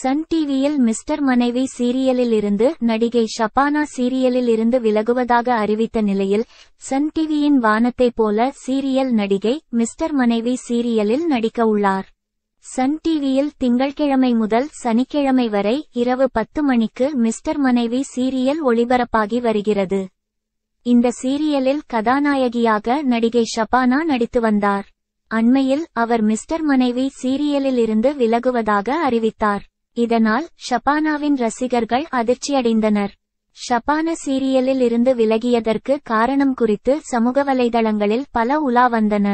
Sun டிவியில் mister மனைவி சீரியலில் இருந்து நடிகை ஷபானா சீரியலில் இருந்து விலகுவதாக அறிவித்த நிலையில் சன் டிவியின் வானத்தை போல சீரியல் நடிகை மிஸ்டர் மனைவி சீரியலில் நடிக்க உள்ளார் சன் டிவியில் திங்கள்கிழமை முதல் சனிக்கிழமை வரை இரவு பத்து மணிக்கு மிஸ்டர் மனைவி சீரியல் ஒளிபரப்பாகி வருகிறது இந்த சீரியலில் கதாநாயகியாக நடிகை ஷபானா நடித்து வந்தார் அண்மையில் அவர் மிஸ்டர் மனைவி சீரியலில் இருந்து விலகுவதாக அறிவித்தார் இதனால் ஷபானாவின் ரசிகர்கள் அதிர்ச்சியடைந்தனர் ஷபான சீரியலில் இருந்து விலகியதற்கு காரணம் குறித்து சமூக வலைதளங்களில் பல உலா வந்தன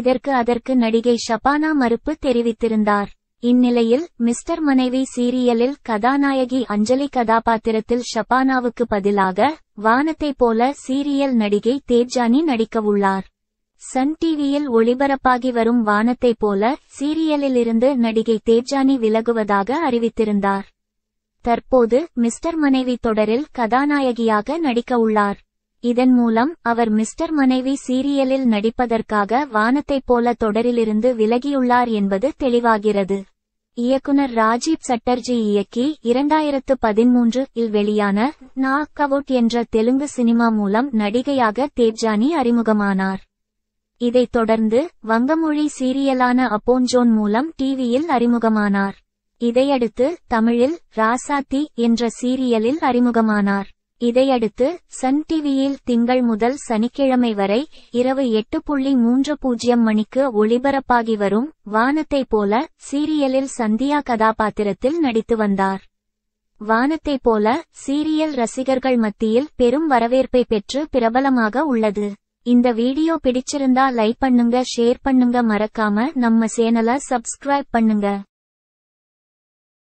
இதற்கு அதற்கு நடிகை ஷபானா மறுப்பு தெரிவித்திருந்தார் இந்நிலையில் மிஸ்டர் மனைவி சீரியலில் கதாநாயகி அஞ்சலி கதாபாத்திரத்தில் ஷபானாவுக்கு பதிலாக வானத்தை போல சீரியல் நடிகை தேஜானி நடிக்கவுள்ளார் சன் டிவியில் ஒளிபரப்பாகி வரும் வானத்தை போல சீரியலிலிருந்து நடிகை தேவ்ஜானி விலகுவதாக அறிவித்திருந்தார் தற்போது மிஸ்டர் மனைவி தொடரில் கதாநாயகியாக நடிக்க உள்ளார் இதன் மூலம் அவர் மிஸ்டர் மனைவி சீரியலில் நடிப்பதற்காக வானத்தைப் போல தொடரிலிருந்து விலகியுள்ளார் என்பது தெளிவாகிறது இயக்குனர் ராஜீப் சட்டர்ஜி இயக்கி இரண்டாயிரத்து பதிமூன்று இல் வெளியான நாக் அவுட் என்ற தெலுங்கு சினிமா மூலம் நடிகையாக தேவ்ஜானி அறிமுகமானார் இதைத் தொடர்ந்து வங்கமொழி சீரியலான அப்போன்ஜோன் மூலம் டிவியில் அறிமுகமானார் இதையடுத்து தமிழில் ராசாத்தி என்ற சீரியலில் அறிமுகமானார் இதையடுத்து சன் டிவியில் திங்கள் முதல் சனிக்கிழமை வரை இரவு எட்டு புள்ளி மூன்று பூஜ்ஜியம் மணிக்கு ஒளிபரப்பாகி வரும் வானத்தை போல சீரியலில் சந்தியா கதாபாத்திரத்தில் நடித்து வந்தார் வானத்தை போல சீரியல் ரசிகர்கள் மத்தியில் பெரும் வரவேற்பை பெற்று பிரபலமாக உள்ளது இந்த வீடியோ பிடிச்சிருந்தா லைக் பண்ணுங்க ஷேர் பண்ணுங்க மறக்காம நம்ம சேனலை சப்ஸ்கிரைப் பண்ணுங்க